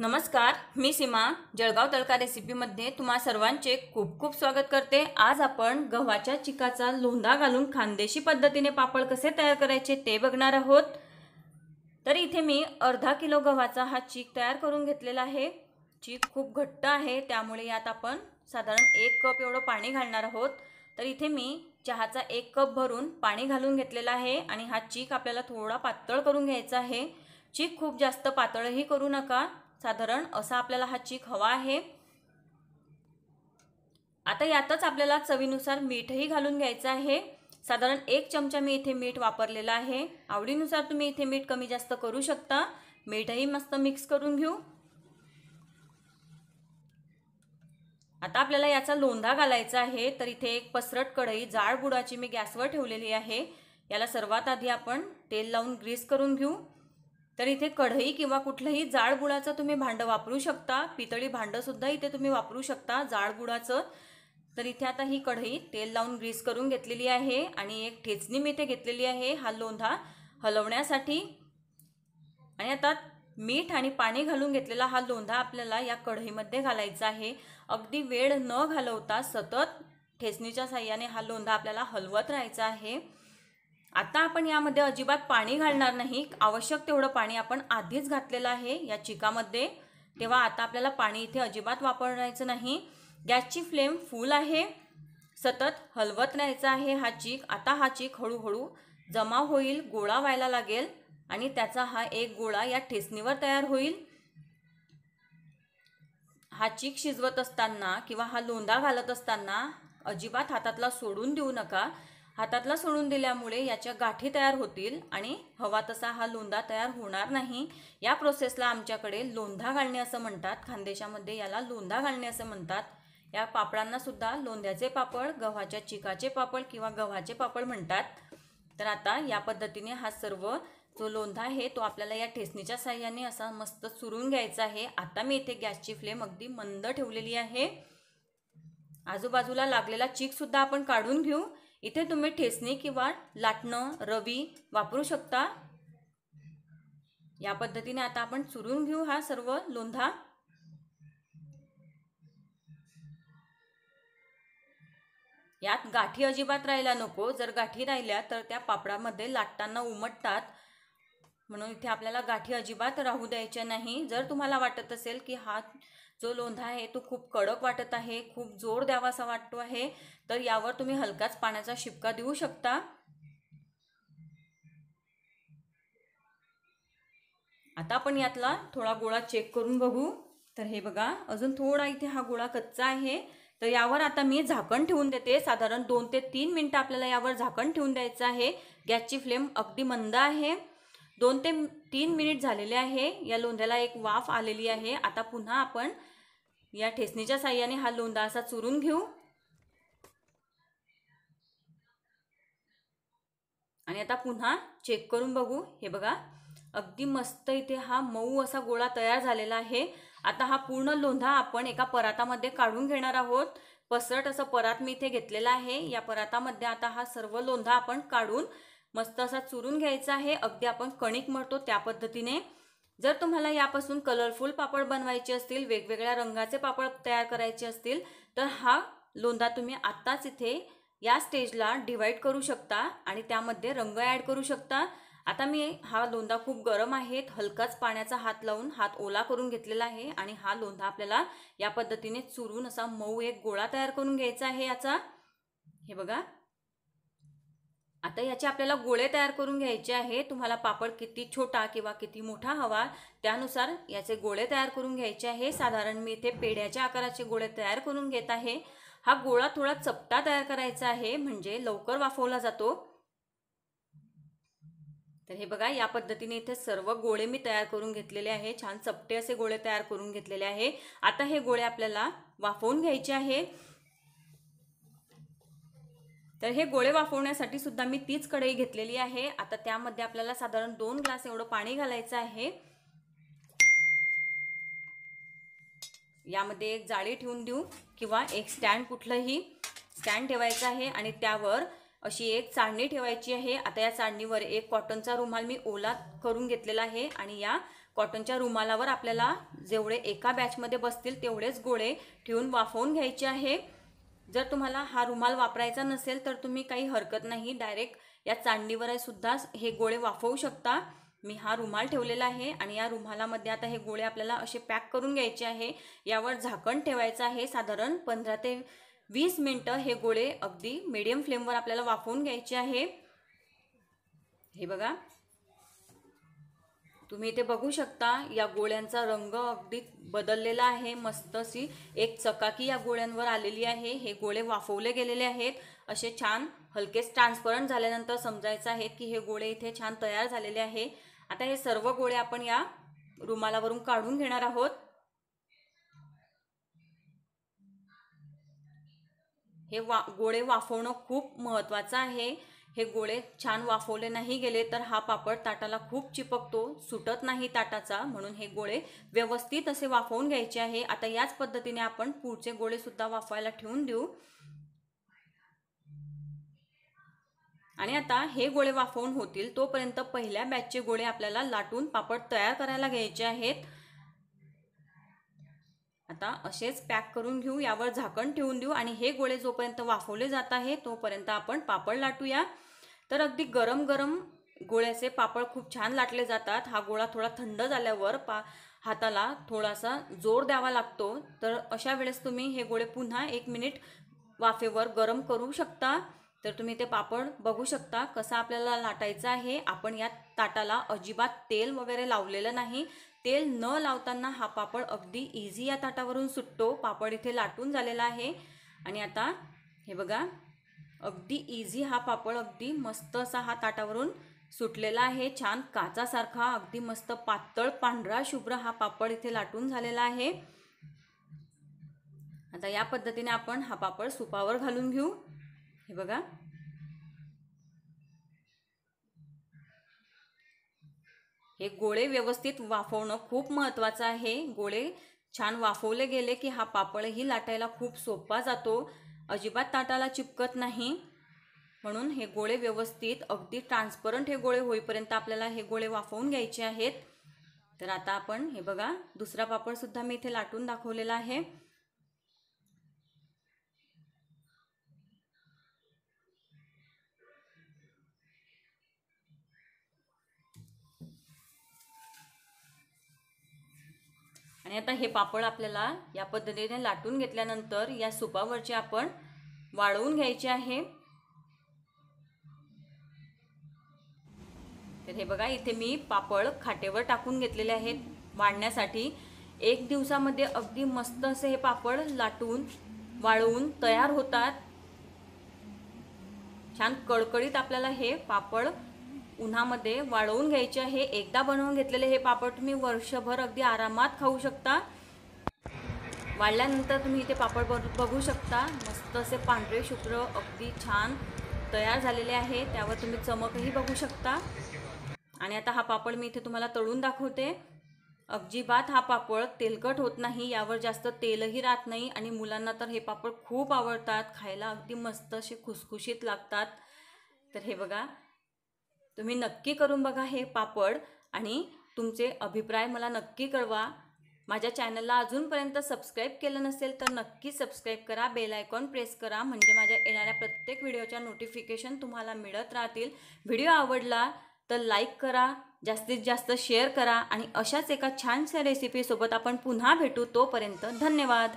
नमस्कार मी सीमा जळगाव तळका रेसिपीमध्ये तुम्हा सर्वांचे खूप खूप स्वागत करते आज आपण गव्हाच्या चिकाचा लोंधा घालून खानदेशी पद्धतीने पापड कसे तयार करायचे ते बघणार आहोत तर इथे मी अर्धा किलो गव्हाचा हा चीक तयार करून घेतलेला आहे चीक खूप घट्ट आहे त्यामुळे यात आपण साधारण एक कप एवढं पाणी घालणार आहोत तर इथे मी चहाचा एक कप भरून पाणी घालून घेतलेला आहे आणि हा चीक आपल्याला थोडा पातळ करून घ्यायचा आहे चीक खूप जास्त पातळही करू नका साधारण असा आपल्याला हा चीक हवा आहे आता यातच आपल्याला चवीनुसार मीठही घालून घ्यायचं आहे साधारण एक चमचा मी इथे मीठ वापरलेला आहे आवडीनुसार तुम्ही इथे मीठ कमी जास्त करू शकता मीठही मस्त मिक्स करून घेऊ आता आपल्याला याचा लोंधा घालायचा आहे तर इथे एक पसरट कढई जाड बुडाची मी गॅसवर ठेवलेली आहे याला सर्वात आधी आपण तेल लावून ग्रीस करून घेऊ तर इथे कढई किंवा कुठलंही गुळाचं तुम्ही भांडं वापरू शकता पितळी भांडंसुद्धा इथे तुम्ही वापरू शकता जाळगुळाचं तर इथे आता ही कढई तेल लावून ग्रीस करून घेतलेली आहे आणि एक ठेचणी मी इथे घेतलेली आहे हा लोंधा हलवण्यासाठी आणि आता मीठ आणि पाणी घालून घेतलेला हा लोंधा आपल्याला या कढईमध्ये घालायचा आहे अगदी वेळ न घालवता सतत ठेचणीच्या साह्याने हा लोंधा आपल्याला हलवत राहायचा आहे आता आपण यामध्ये अजिबात पाणी घालणार नाही आवश्यक तेवढं पाणी आपण आधीच घातलेलं आहे या चिकामध्ये तेव्हा आता आपल्याला पाणी इथे अजिबात वापरायचं नाही गॅसची फ्लेम फुल आहे सतत हलवत राहायचा आहे हा चीक आता हा चीक हळूहळू जमा होईल गोळा व्हायला लागेल आणि त्याचा हा एक गोळा या ठेचणीवर तयार होईल हा चीक शिजवत असताना किंवा हा लोंदा घालत असताना अजिबात हातातला सोडून देऊ नका हातातला सोडून दिल्यामुळे याच्या गाठी तयार होतील आणि हवा तसा हा लोंधा तयार होणार नाही या प्रोसेसला आमच्याकडे लोंधा घालणे असं म्हणतात खानदेशामध्ये याला लोंधा घालणे असं म्हणतात या पापडांना सुद्धा लोंध्याचे पापड गव्हाच्या चिकाचे पापड किंवा गव्हाचे पापड म्हणतात तर आता या पद्धतीने हा सर्व जो लोंधा आहे तो आपल्याला या ठेसणीच्या साह्याने असा मस्त सुरून घ्यायचा आहे आता मी इथे गॅसची फ्लेम अगदी मंद ठेवलेली आहे आजूबाजूला लागलेला चीकसुद्धा आपण काढून घेऊ इथे तुम्ही ठेचणी किंवा लाटणं रवी वापरू शकता या पद्धतीने आता आपण चुरून घेऊ हा सर्व लोंधा यात गाठी अजिबात राहायला नको जर गाठी राहिल्या तर त्या पापडामध्ये लाटताना उमटतात म्हणून इथे आपल्याला गाठी अजिबात राहू द्यायच्या नाही जर तुम्हाला वाटत असेल की हा जो लोंधा आहे तो खूप कडक वाटत आहे खूप जोर द्यावा असा वाटतो आहे तर यावर तुम्ही हलकाच पाण्याचा शिपका देऊ शकता आता आपण यातला थोडा गोळा चेक करून बघू तर हे बघा अजून थोडा इथे हा गोळा कच्चा आहे तर यावर आता मी झाकण ठेवून देते साधारण दोन ते तीन मिनटं आपल्याला यावर झाकण ठेवून द्यायचं आहे गॅसची फ्लेम अगदी मंद आहे दोन ते तीन मिनिट झालेले आहे या लोंध्याला एक वाफ आलेली आहे आता पुन्हा आपण या ठेसणीच्या साह्याने हा लोंदा असा चुरून घेऊ आणि आता पुन्हा चेक करून बघू हे बघा अगदी मस्त इथे हा मऊ असा गोळा तयार झालेला आहे आता हा पूर्ण लोंधा आपण एका परातामध्ये काढून घेणार आहोत पसरट असं परात मी इथे घेतलेला आहे या परातामध्ये आता हा सर्व लोंधा आपण काढून मस्त असा चुरून घ्यायचा आहे अगदी आपण कणिक म्हणतो त्या पद्धतीने जर तुम्हाला यापासून कलरफुल पापड बनवायचे असतील वेगवेगळ्या रंगाचे पापड तयार करायचे असतील तर हा लोंदा तुम्ही आत्ताच इथे या स्टेजला डिवाईड करू शकता आणि त्यामध्ये रंग ॲड करू शकता आता मी हा लोंदा खूप गरम आहेत हलकाच पाण्याचा हात लावून हात ओला करून घेतलेला आहे आणि हा लोंधा आपल्याला या पद्धतीने चुरून असा मऊ एक गोळा तयार करून घ्यायचा आहे याचा हे बघा आता याचे आपल्याला गोळे तयार करून घ्यायचे आहे तुम्हाला पापड किती छोटा किंवा किती मोठा हवा त्यानुसार याचे गोळे तयार करून घ्यायचे आहे साधारण मी इथे पेढ्याच्या आकाराचे गोळे तयार करून घेत आहे हा गोळा थोडा चपटा तयार करायचा आहे म्हणजे लवकर वाफवला जातो तर हे बघा या पद्धतीने इथे सर्व गोळे मी तयार करून घेतलेले आहे छान चपटे असे गोळे तयार करून घेतलेले आहे आता हे गोळे आपल्याला वाफवून घ्यायचे आहे तर हे गोळे वाफवण्यासाठी सुद्धा मी तीच कढई घेतलेली आहे आता त्यामध्ये आपल्याला साधारण दोन ग्लास एवढं पाणी घालायचं आहे यामध्ये एक जाळी ठेवून देऊ किंवा एक स्टँड कुठलंही स्टँड ठेवायचं आहे आणि त्यावर अशी एक चाळणी ठेवायची आहे आता या चाळणीवर एक कॉटनचा रुमाल मी ओला करून घेतलेला आहे आणि या कॉटनच्या रुमालावर आपल्याला जेवढे एका बॅचमध्ये बसतील तेवढेच गोळे ठेवून वाफवून घ्यायचे आहे जर तुम्हाला हा रुमाल वापरायचा नसेल तर तुम्ही काही हरकत नाही डायरेक्ट या चांडीवर सुद्धा हे गोळे वाफवू शकता मी हा रुमाल ठेवलेला आहे आणि या रुमालामध्ये आता हे गोळे आपल्याला असे पॅक करून घ्यायचे आहे यावर झाकण ठेवायचं आहे साधारण पंधरा ते वीस मिनटं हे गोळे अगदी मीडियम फ्लेमवर आपल्याला वाफवून घ्यायचे आहे हे बघा तुम्ही इथे बघू शकता या गोळ्यांचा रंग अगदी बदललेला आहे मस्त अशी एक चकाकी या गोळ्यांवर आलेली आहे हे गोळे वाफवले गेलेले आहेत असे छान हलकेच ट्रान्सपरंट झाल्यानंतर समजायचं आहे की हे गोळे इथे छान तयार झालेले आहे आता हे सर्व गोळे आपण या रुमालावरून काढून घेणार आहोत हे वा गोळे वाफवणं खूप महत्वाचं आहे हे गोळे छान वाफवले नाही गेले तर हा पापड ताटाला खूप चिपकतो सुटत नाही ताटाचा म्हणून हे गोळे व्यवस्थित असे वाफवून घ्यायचे आहे आता याच पद्धतीने आपण पुढचे गोळे सुद्धा वाफवायला ठेवून देऊ आणि आता हे गोळे वाफवून होतील तोपर्यंत पहिल्या बॅचचे गोळे आपल्याला लाटून पापड तयार करायला घ्यायचे आहेत आता असेच पॅक करून घेऊ यावर झाकण ठेवून देऊ आणि हे गोळे जोपर्यंत वाफवले जात आहे तोपर्यंत आपण पापड लाटूया तर अगदी गरम गरम गोळ्याचे पापड खूप छान लाटले जातात हा गोळा थोडा थंड झाल्यावर पा हाताला थोडासा जोर द्यावा लागतो तर अशा वेळेस तुम्ही हे गोळे पुन्हा एक मिनिट वाफेवर गरम करू शकता तर तुम्ही ते पापड बघू शकता कसा आपल्याला लाटायचं आहे आपण या ताटाला अजिबात तेल वगैरे लावलेलं नाही तेल न लावताना हा पापड अगदी इझी या ताटावरून सुटतो पापड इथे लाटून झालेला आहे आणि आता हे बघा अगदी इझी हा पापड अगदी मस्त असा हा ताटावरून सुटलेला आहे छान काचासारखा अगदी मस्त पातळ पांढरा शुभ्र हा पापड इथे लाटून झालेला आहे आता या पद्धतीने आपण हा पापड सुपावर घालून घेऊ हे बघा हे गोळे व्यवस्थित वाफवणं खूप महत्त्वाचं आहे गोळे छान वाफवले गेले की हा पापडही लाटायला खूप सोपा जातो अजिबात ताटाला चिपकत नाही म्हणून हे गोळे व्यवस्थित अगदी ट्रान्सपरंट हे गोळे होईपर्यंत आपल्याला हे गोळे वाफवून घ्यायचे आहेत तर आता आपण हे बघा दुसरा पापडसुद्धा मी इथे लाटून दाखवलेला आहे आणि आता हे पापड आपल्याला या पद्धतीने लाटून घेतल्यानंतर या सुपावरचे आपण वाळवून घ्यायचे आहे तर हे बघा इथे मी पापड खाटेवर टाकून घेतलेले आहेत वाढण्यासाठी एक दिवसामध्ये अगदी मस्त असे हे पापड लाटून वाळवून तयार होतात छान कडकडीत आपल्याला हे पापड उन्हामध्ये वाळवून घ्यायचे आहे एकदा बनवून घेतलेले हे पापड तुम्ही वर्षभर अगदी आरामात खाऊ शकता वाळल्यानंतर तुम्ही इथे पापड बघू शकता मस्त असे पांढरे शुक्र अगदी छान तयार झालेले आहे त्यावर तुम्ही चमकही बघू शकता आणि आता हा पापड मी इथे तुम्हाला तळून दाखवते अजिबात हा पापड तेलकट होत नाही यावर जास्त तेलही राहत नाही आणि मुलांना तर हे पापड खूप आवडतात खायला अगदी मस्त असे खुसखुशीत लागतात तर हे बघा तुम्ही नक्की करून बघा हे पापड आणि तुमचे अभिप्राय मला नक्की कळवा माझ्या चॅनलला अजूनपर्यंत सबस्क्राईब केलं नसेल तर नक्की सबस्क्राईब करा बेल आयकॉन प्रेस करा म्हणजे माझ्या येणाऱ्या प्रत्येक व्हिडिओच्या नोटिफिकेशन तुम्हाला मिळत राहतील व्हिडिओ आवडला तर लाईक करा जास्तीत जास्त शेअर करा आणि अशाच एका छानशा रेसिपीसोबत आपण पुन्हा भेटू तोपर्यंत धन्यवाद